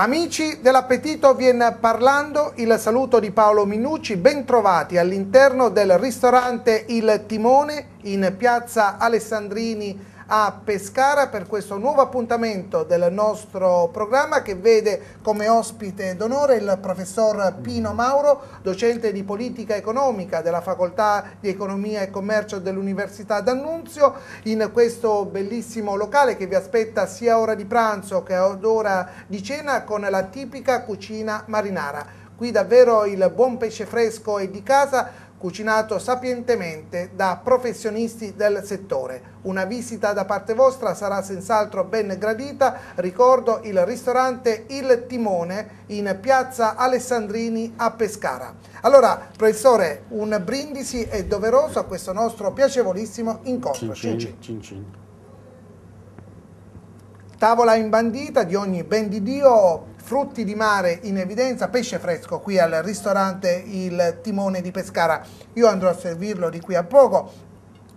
Amici dell'appetito viene parlando il saluto di Paolo Minucci, bentrovati all'interno del ristorante Il Timone in piazza Alessandrini a Pescara per questo nuovo appuntamento del nostro programma che vede come ospite d'onore il professor Pino Mauro, docente di politica economica della Facoltà di Economia e Commercio dell'Università d'Annunzio, in questo bellissimo locale che vi aspetta sia a ora di pranzo che ad ora di cena con la tipica cucina marinara. Qui davvero il buon pesce fresco e di casa, cucinato sapientemente da professionisti del settore. Una visita da parte vostra sarà senz'altro ben gradita. Ricordo il ristorante Il Timone in piazza Alessandrini a Pescara. Allora, professore, un brindisi è doveroso a questo nostro piacevolissimo incontro. Cin cin, cin, cin. Tavola imbandita di ogni ben di Dio, frutti di mare in evidenza, pesce fresco qui al ristorante Il Timone di Pescara. Io andrò a servirlo di qui a poco.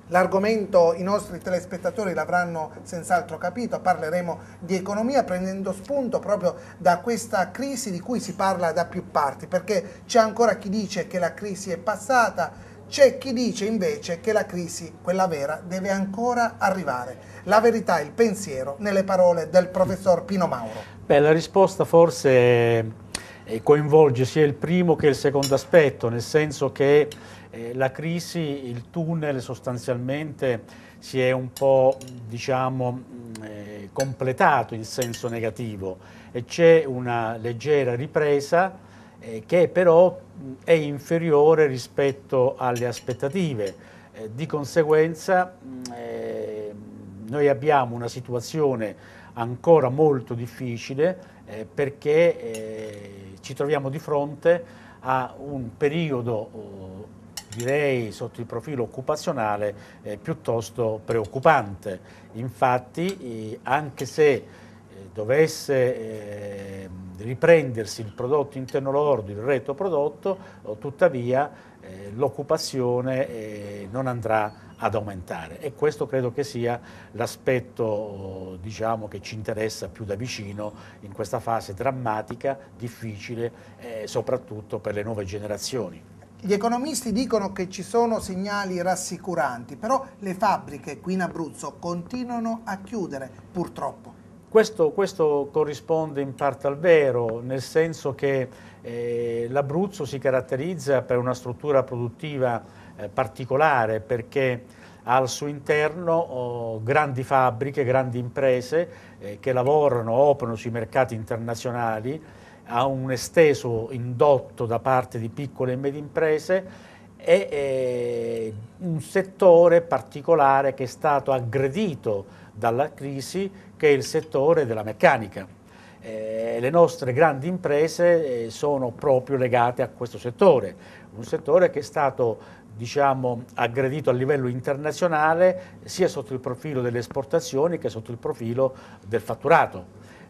L'argomento i nostri telespettatori l'avranno senz'altro capito, parleremo di economia prendendo spunto proprio da questa crisi di cui si parla da più parti, perché c'è ancora chi dice che la crisi è passata, c'è chi dice invece che la crisi, quella vera, deve ancora arrivare. La verità e il pensiero nelle parole del professor Pino Mauro. Beh, la risposta forse eh, coinvolge sia il primo che il secondo aspetto, nel senso che eh, la crisi, il tunnel sostanzialmente si è un po' diciamo, mm, eh, completato in senso negativo e c'è una leggera ripresa eh, che però è inferiore rispetto alle aspettative. Eh, di conseguenza eh, noi abbiamo una situazione ancora molto difficile eh, perché eh, ci troviamo di fronte a un periodo oh, direi sotto il profilo occupazionale eh, piuttosto preoccupante. Infatti anche se dovesse eh, riprendersi il prodotto interno lordo, il reto prodotto, tuttavia eh, l'occupazione eh, non andrà ad aumentare e questo credo che sia l'aspetto diciamo, che ci interessa più da vicino in questa fase drammatica, difficile, soprattutto per le nuove generazioni. Gli economisti dicono che ci sono segnali rassicuranti, però le fabbriche qui in Abruzzo continuano a chiudere, purtroppo. Questo, questo, corrisponde in parte al vero, nel senso che eh, l'Abruzzo si caratterizza per una struttura produttiva eh, particolare perché ha al suo interno oh, grandi fabbriche, grandi imprese eh, che lavorano, operano sui mercati internazionali, ha un esteso indotto da parte di piccole e medie imprese e eh, un settore particolare che è stato aggredito dalla crisi che è il settore della meccanica. Eh, le nostre grandi imprese eh, sono proprio legate a questo settore, un settore che è stato diciamo, aggredito a livello internazionale sia sotto il profilo delle esportazioni che sotto il profilo del fatturato.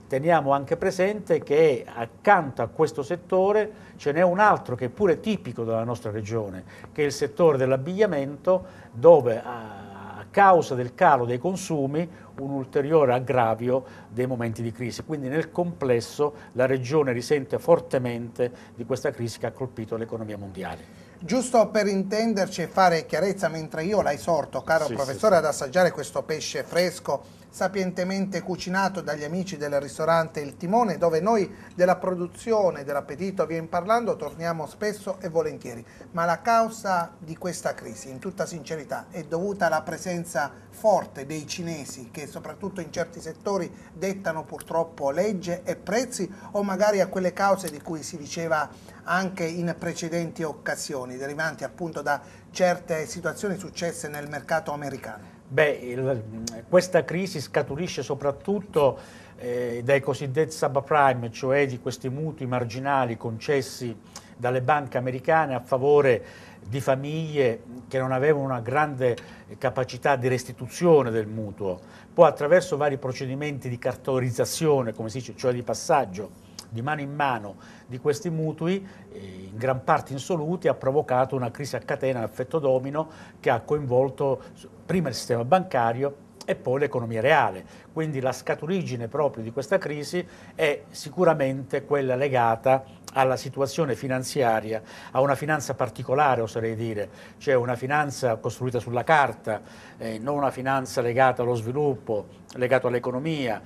Teniamo anche presente che accanto a questo settore ce n'è un altro che è pure tipico della nostra regione, che è il settore dell'abbigliamento dove a causa del calo dei consumi un ulteriore aggravio dei momenti di crisi. Quindi nel complesso la regione risente fortemente di questa crisi che ha colpito l'economia mondiale. Giusto per intenderci e fare chiarezza, mentre io l'hai sorto, caro sì, professore, sì. ad assaggiare questo pesce fresco sapientemente cucinato dagli amici del ristorante Il Timone, dove noi della produzione dell'appetito Vien Parlando torniamo spesso e volentieri. Ma la causa di questa crisi, in tutta sincerità, è dovuta alla presenza forte dei cinesi che soprattutto in certi settori dettano purtroppo legge e prezzi o magari a quelle cause di cui si diceva anche in precedenti occasioni, derivanti appunto da certe situazioni successe nel mercato americano. Beh, il, questa crisi scaturisce soprattutto eh, dai cosiddetti subprime, cioè di questi mutui marginali concessi dalle banche americane a favore di famiglie che non avevano una grande capacità di restituzione del mutuo. Poi attraverso vari procedimenti di cartolarizzazione, come si dice, cioè di passaggio di mano in mano di questi mutui, in gran parte insoluti, ha provocato una crisi a catena, un effetto domino che ha coinvolto prima il sistema bancario e poi l'economia reale. Quindi la scaturigine proprio di questa crisi è sicuramente quella legata alla situazione finanziaria, a una finanza particolare oserei dire, cioè una finanza costruita sulla carta, eh, non una finanza legata allo sviluppo, legata all'economia,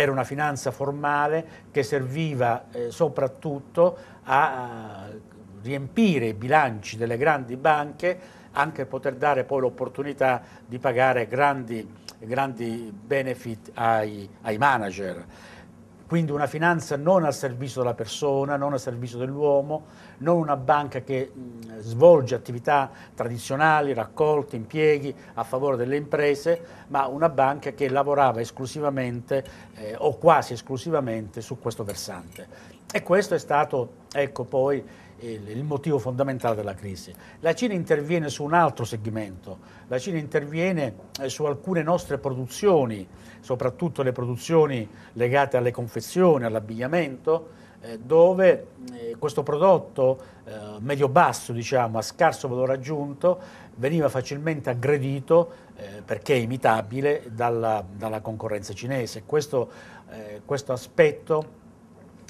era una finanza formale che serviva eh, soprattutto a, riempire i bilanci delle grandi banche anche per poter dare poi l'opportunità di pagare grandi, grandi benefit ai, ai, manager. Quindi una finanza non al servizio della persona, non al servizio dell'uomo, non una banca che mh, svolge attività tradizionali, raccolte, impieghi a favore delle imprese, ma una banca che lavorava esclusivamente eh, o quasi esclusivamente su questo versante. E questo è stato, ecco poi, il, motivo fondamentale della crisi. La Cina interviene su un altro segmento, la Cina interviene eh, su alcune nostre produzioni, soprattutto le produzioni legate alle confezioni, all'abbigliamento, eh, dove eh, questo prodotto eh, medio-basso, diciamo, a scarso valore aggiunto, veniva facilmente aggredito perché imitabile dalla, dalla concorrenza cinese. Questo, questo aspetto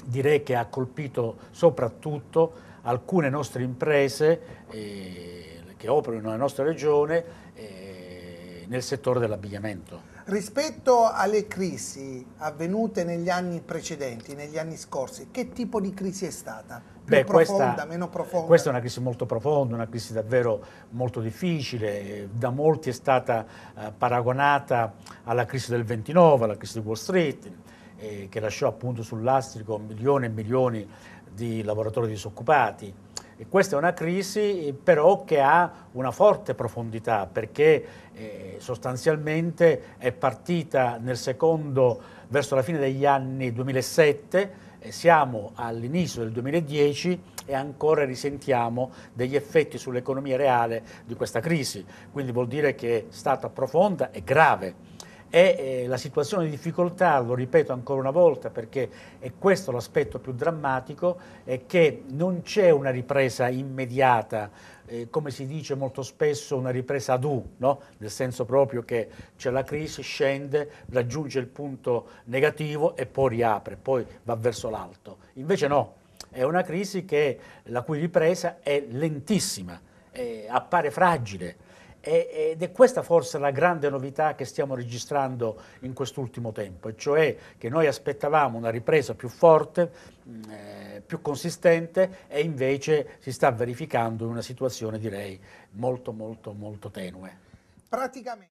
direi che ha colpito soprattutto alcune nostre imprese eh, che operano nella nostra regione eh, nel settore dell'abbigliamento. Rispetto alle crisi avvenute negli anni precedenti, negli anni scorsi, che tipo di crisi è stata? Più Beh, profonda, questa, meno profonda? Questa è una crisi molto profonda, una crisi davvero molto difficile, da molti è stata eh, paragonata alla crisi del 29, alla crisi di Wall Street, eh, che lasciò appunto sul lastrico milioni e milioni di lavoratori disoccupati e questa è una crisi eh, però che ha una forte profondità perché eh, sostanzialmente è partita nel secondo, verso la fine degli anni 2007, siamo all'inizio del 2010 e ancora risentiamo degli effetti sull'economia reale di questa crisi, quindi vuol dire che è stata profonda e grave e eh, la situazione di difficoltà, lo ripeto ancora una volta perché è questo l'aspetto più drammatico, è che non c'è una ripresa immediata, eh, come si dice molto spesso una ripresa ad U, no? nel senso proprio che c'è la crisi, scende, raggiunge il punto negativo e poi riapre, poi va verso l'alto. Invece no, è una crisi che, la cui ripresa è lentissima, eh, appare fragile, ed è questa forse la grande novità che stiamo registrando in quest'ultimo tempo, e cioè che noi aspettavamo una ripresa più forte, mm, eh, più consistente e invece si sta verificando in una situazione direi molto molto molto tenue. Praticamente.